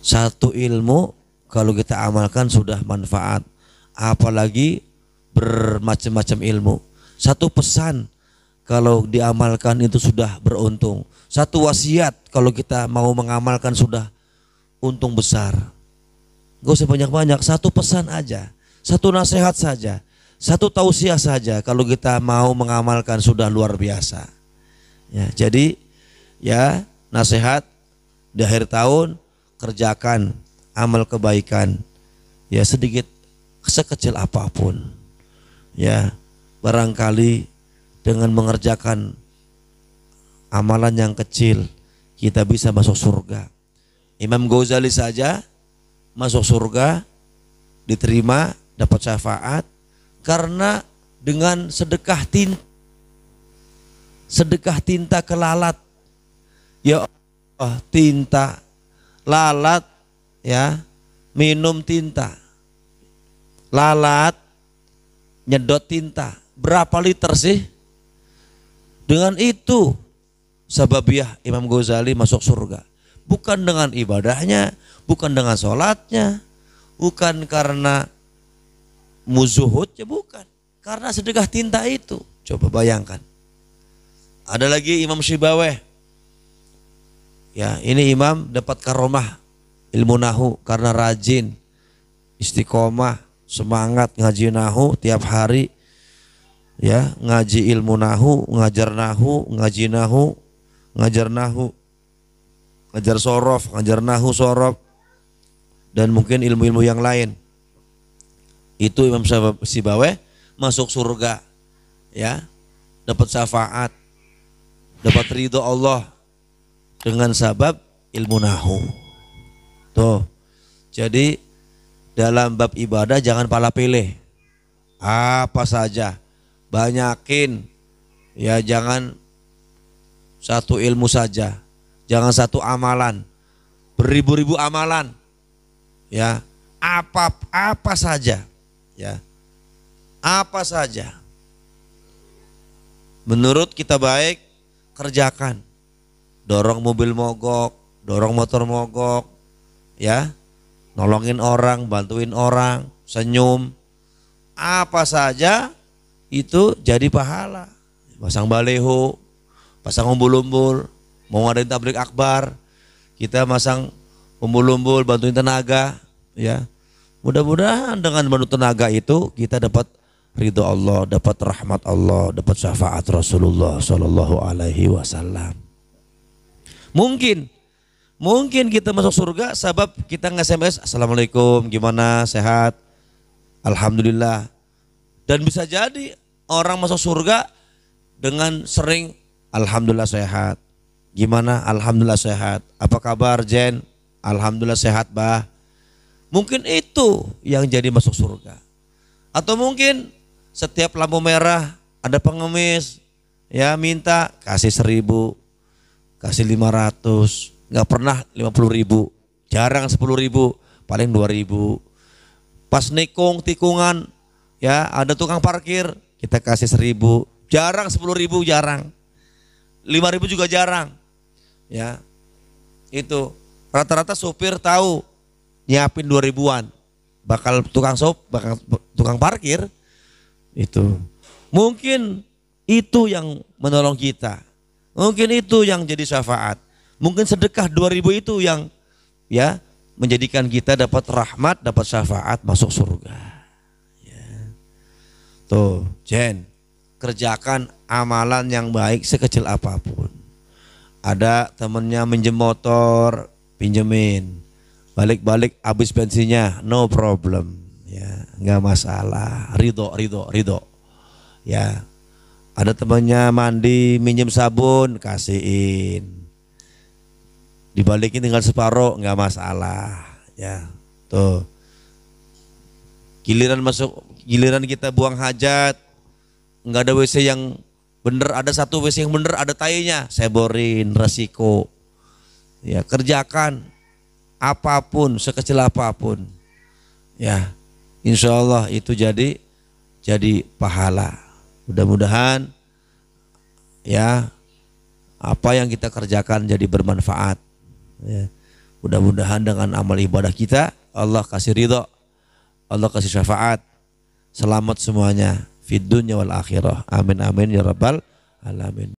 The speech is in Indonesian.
satu ilmu kalau kita amalkan sudah manfaat apalagi bermacam-macam ilmu satu pesan kalau diamalkan itu sudah beruntung satu wasiat kalau kita mau mengamalkan sudah untung besar gak usah banyak-banyak satu pesan aja satu nasihat saja satu tausiah saja kalau kita mau mengamalkan sudah luar biasa ya jadi ya nasihat di akhir tahun kerjakan amal kebaikan ya sedikit sekecil apapun ya barangkali dengan mengerjakan amalan yang kecil kita bisa masuk surga Imam Ghazali saja masuk surga diterima dapat syafaat karena dengan sedekah tinta sedekah tinta kelalat ya oh tinta lalat ya minum tinta. Lalat nyedot tinta. Berapa liter sih? Dengan itu sababiah Imam Ghazali masuk surga. Bukan dengan ibadahnya, bukan dengan sholatnya, bukan karena muzuhudnya, bukan. Karena sedekah tinta itu. Coba bayangkan. Ada lagi Imam Syibaweh Ya, ini imam dapat karomah ilmu nahu karena rajin, istiqomah, semangat ngaji nahu tiap hari. Ya, ngaji ilmu nahu, ngajar nahu, ngaji nahu, ngajar nahu, ngajar sorof, ngajar nahu sorof, dan mungkin ilmu-ilmu yang lain. Itu Imam Sibawe masuk surga, ya, dapat syafaat, dapat ridho Allah, dengan sabab ilmu nahu. Tuh. Jadi dalam bab ibadah jangan pala pilih. Apa saja. Banyakin. Ya jangan satu ilmu saja. Jangan satu amalan. Beribu-ribu amalan. Ya. Apa apa saja. Ya. Apa saja. Menurut kita baik kerjakan dorong mobil mogok, dorong motor mogok, ya, nolongin orang, bantuin orang, senyum, apa saja itu jadi pahala. Pasang baleho, pasang umbul-umbul, mau ngadain tablik akbar, kita masang umbul-umbul, bantuin tenaga, ya. Mudah-mudahan dengan bantu tenaga itu kita dapat ridho Allah, dapat rahmat Allah, dapat syafaat Rasulullah Shallallahu Alaihi Wasallam. Mungkin mungkin kita masuk surga sebab kita nggak SMS assalamualaikum gimana sehat alhamdulillah dan bisa jadi orang masuk surga dengan sering alhamdulillah sehat gimana alhamdulillah sehat apa kabar Jen alhamdulillah sehat bah mungkin itu yang jadi masuk surga atau mungkin setiap lampu merah ada pengemis ya minta kasih seribu kasih 500, nggak pernah 50 ribu, jarang 10 ribu, paling 2 ribu. Pas nikung, tikungan, ya ada tukang parkir, kita kasih seribu jarang 10 ribu, jarang. 5 ribu juga jarang, ya. Itu, rata-rata sopir tahu nyiapin 2 ribuan, bakal tukang sop, bakal tukang parkir, itu. Mungkin itu yang menolong kita. Mungkin itu yang jadi syafaat. Mungkin sedekah 2000 itu yang ya menjadikan kita dapat rahmat, dapat syafaat masuk surga. Ya. Tuh, Jen, kerjakan amalan yang baik sekecil apapun. Ada temennya minjem motor, pinjemin. Balik-balik habis bensinnya, no problem. Ya, nggak masalah. Ridho, ridho, ridho. Ya, ada temannya mandi, minjem sabun, kasihin. Dibalikin tinggal separuh, nggak masalah. Ya, tuh. Giliran masuk, giliran kita buang hajat, nggak ada WC yang bener, ada satu WC yang bener, ada tayinya saya borin, resiko. Ya, kerjakan apapun, sekecil apapun. Ya, insyaallah itu jadi jadi pahala. Mudah-mudahan ya apa yang kita kerjakan jadi bermanfaat. Ya. Mudah-mudahan dengan amal ibadah kita Allah kasih ridho, Allah kasih syafaat, selamat semuanya. Fid wal akhirah. Amin amin ya rabbal alamin.